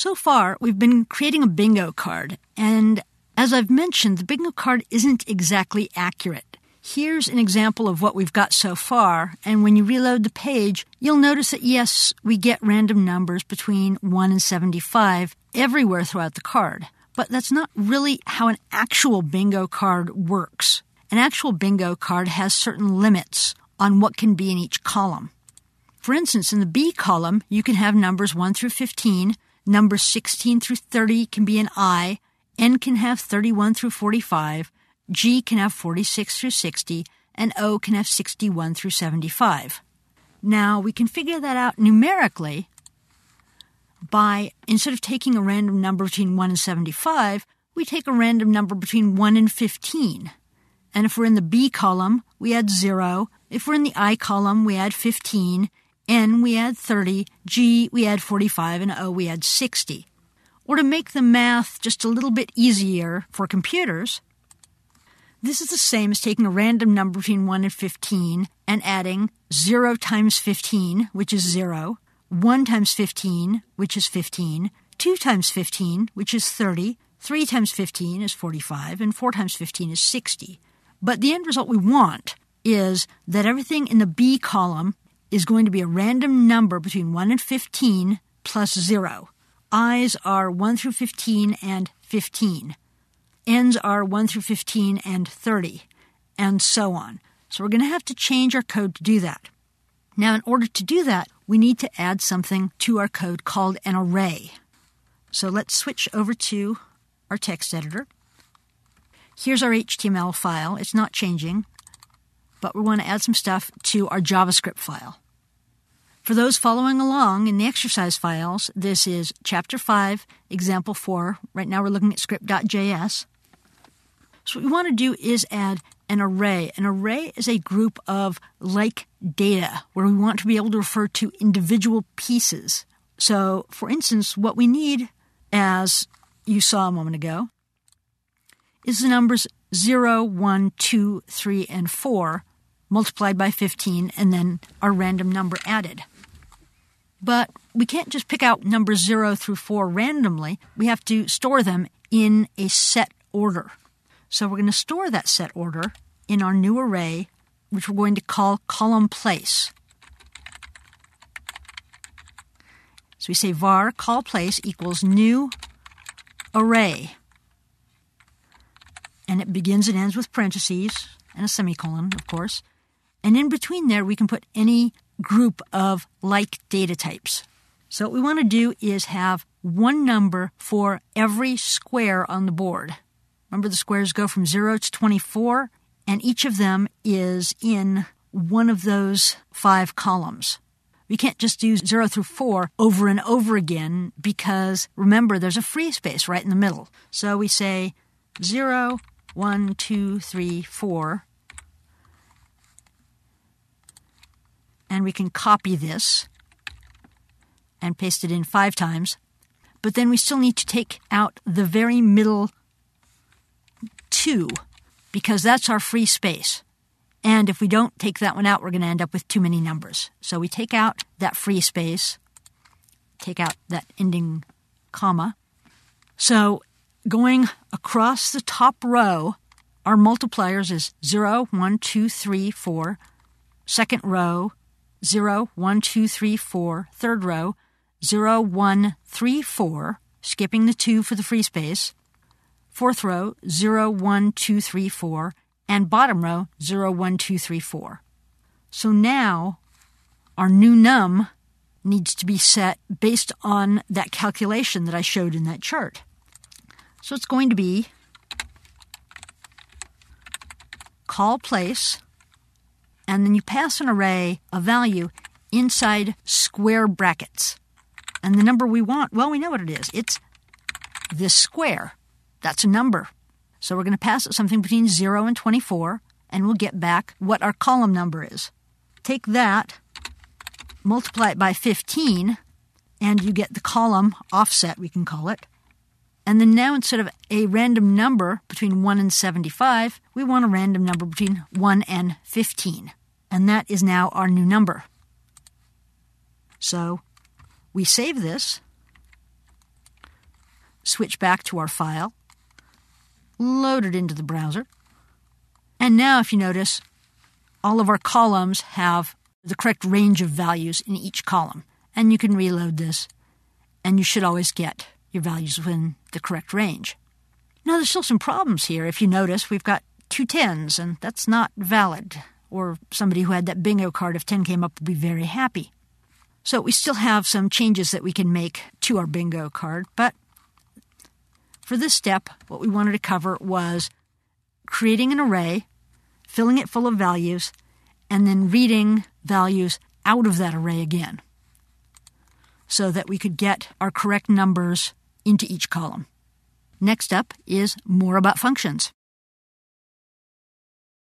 So far, we've been creating a bingo card, and as I've mentioned, the bingo card isn't exactly accurate. Here's an example of what we've got so far, and when you reload the page, you'll notice that yes, we get random numbers between 1 and 75 everywhere throughout the card. But that's not really how an actual bingo card works. An actual bingo card has certain limits on what can be in each column. For instance, in the B column, you can have numbers 1 through 15, Numbers 16 through 30 can be an I, N can have 31 through 45, G can have 46 through 60, and O can have 61 through 75. Now we can figure that out numerically by instead of taking a random number between 1 and 75, we take a random number between 1 and 15. And if we're in the B column, we add 0. If we're in the I column, we add 15. N we add 30, G we add 45, and O we add 60. Or to make the math just a little bit easier for computers, this is the same as taking a random number between 1 and 15 and adding 0 times 15, which is 0, 1 times 15, which is 15, 2 times 15, which is 30, 3 times 15 is 45, and 4 times 15 is 60. But the end result we want is that everything in the B column is going to be a random number between 1 and 15 plus 0. I's are 1 through 15 and 15. N's are 1 through 15 and 30, and so on. So we're going to have to change our code to do that. Now, in order to do that, we need to add something to our code called an array. So let's switch over to our text editor. Here's our HTML file. It's not changing but we want to add some stuff to our JavaScript file. For those following along in the exercise files, this is Chapter 5, Example 4. Right now we're looking at script.js. So, what we want to do is add an array. An array is a group of like data where we want to be able to refer to individual pieces. So, for instance, what we need, as you saw a moment ago, is the numbers 0, 1, 2, 3, and 4 multiplied by 15, and then our random number added. But we can't just pick out numbers 0 through 4 randomly. We have to store them in a set order. So we're going to store that set order in our new array, which we're going to call column place. So we say var call place equals new array. And it begins and ends with parentheses and a semicolon, of course. And in between there, we can put any group of like data types. So what we want to do is have one number for every square on the board. Remember, the squares go from 0 to 24, and each of them is in one of those five columns. We can't just do 0 through 4 over and over again because remember, there's a free space right in the middle. So we say 0, 1, 2, 3, 4, and we can copy this and paste it in five times. But then we still need to take out the very middle two because that's our free space. And if we don't take that one out, we're going to end up with too many numbers. So we take out that free space, take out that ending comma. So going across the top row, our multipliers is 0, 1, 2, 3, 4. Second row, 0, 1, 2, 3, 4, third row, 0, 1, 3, 4, skipping the 2 for the free space, fourth row, 0, 1, 2, 3, 4, and bottom row, 0, 1, 2, 3, 4. So now our new num needs to be set based on that calculation that I showed in that chart. So it's going to be call place and then you pass an array of value inside square brackets. And the number we want, well, we know what it is. It's this square. That's a number. So we're going to pass it something between 0 and 24, and we'll get back what our column number is. Take that, multiply it by 15, and you get the column offset, we can call it. And then now, instead of a random number between 1 and 75, we want a random number between 1 and 15 and that is now our new number. So we save this, switch back to our file, load it into the browser, and now if you notice, all of our columns have the correct range of values in each column. And you can reload this, and you should always get your values within the correct range. Now, there's still some problems here. If you notice, we've got two tens, and that's not valid or somebody who had that bingo card of 10 came up would be very happy. So we still have some changes that we can make to our bingo card, but for this step, what we wanted to cover was creating an array, filling it full of values, and then reading values out of that array again so that we could get our correct numbers into each column. Next up is more about functions.